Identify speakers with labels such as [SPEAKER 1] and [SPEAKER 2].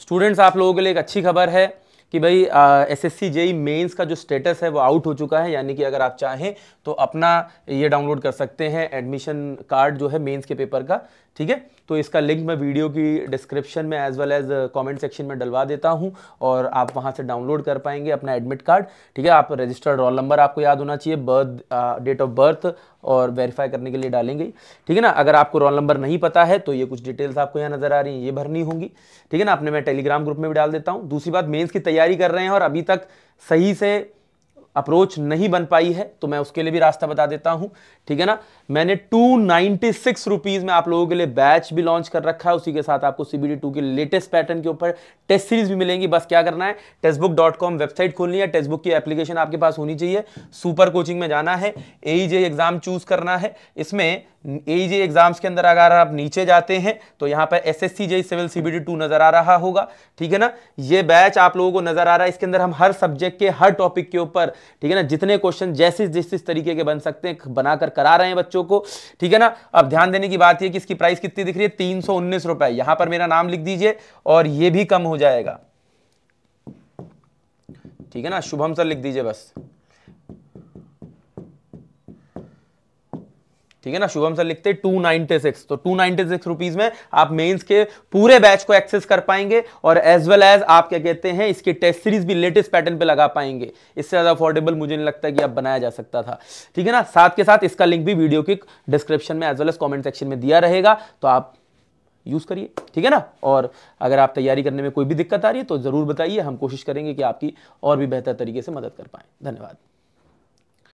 [SPEAKER 1] students आप लोगों के लिए एक अच्छी खबर है कि भाई S S C JE mains का जो स्टेटस है वो आउट हो चुका है यानी कि अगर आप चाहें तो अपना ये डाउनलोड कर सकते हैं एडमिशन कार्ड जो है मेंस के पेपर का ठीक है तो इसका लिंक मैं वीडियो की डिस्क्रिप्शन में as well as comment section में डलवा देता हूं और आप वहां से डाउनलोड कर पाएंगे अपना एडमिट कार्ड ठीक है आप रजिस्टर्ड रोल नंबर आपको याद होना चाहिए बर्थ डेट ऑफ बर्थ और वेरीफाई करने के लिए डालेंगे ठीक है ना अगर आपको रोल नंबर नहीं पता है तो ये कुछ डिटेल्स आपको यहाँ नजर आ रही हैं ये भरनी होंगी ठीक है ना आपने मैं टेलीग्राम ग्रुप में भी डाल देता हूँ दूसरी बात मेन्स की तैयारी कर रहे हैं और अभी तक सही से अप्रोच नहीं बन पाई है तो मैं उसके लिए भी रास्ता बता देता हूं ठीक है ना मैंने टू नाइन्टी सिक्स रुपीज में आप लोगों के लिए बैच भी लॉन्च कर रखा है उसी के साथ आपको सीबीडी टू के लेटेस्ट पैटर्न के ऊपर टेस्ट सीरीज भी मिलेंगी बस क्या करना है टेस्टबुक डॉट कॉम वेबसाइट खोलनी है टेस्टबुक की एप्लीकेशन आपके पास होनी चाहिए सुपर कोचिंग में जाना है एईजे एग्जाम चूज करना है इसमें एईजे एग्जाम्स e के अंदर अगर आप नीचे जाते हैं तो यहाँ पर S S civil CBD two नजर आ रहा होगा ठीक है ना ये बैच आप लोगों को नजर आ रहा है इसके अंदर हम हर सब्जेक्ट के हर टॉपिक के ऊपर ठीक है ना जितने क्वेश्चन जैसे जिस जिस तरीके के बन सकते हैं बनाकर करा रहे हैं बच्चों को ठीक है ना अब ध्यान देने की बात यह कि इसकी प्राइस कितनी दिख रही है तीन सौ उन्नीस रुपए यहां पर मेरा नाम लिख दीजिए और यह भी कम हो जाएगा ठीक है ना शुभम सर लिख दीजिए बस ठीक है ना शुभम सर लिखते टू नाइनटी सिक्स तो टू नाइनटी सिक्स रुपीज में आप मेंस के पूरे बैच को एक्सेस कर पाएंगे और एज वेल एज आप क्या कहते हैं इसके टेस्ट सीरीज भी लेटेस्ट पैटर्न पे लगा पाएंगे इससे ज्यादा अफोर्डेबल मुझे नहीं लगता कि अब बनाया जा सकता था ठीक है ना साथ के साथ इसका लिंक भी वीडियो की डिस्क्रिप्शन में as well as comment section में दिया रहेगा तो आप यूज़ करिए ठीक है ना और अगर आप तैयारी करने में कोई भी दिक्कत आ रही है तो ज़रूर बताइए हम कोशिश करेंगे कि आपकी और भी बेहतर तरीके से मदद कर पाए धन्यवाद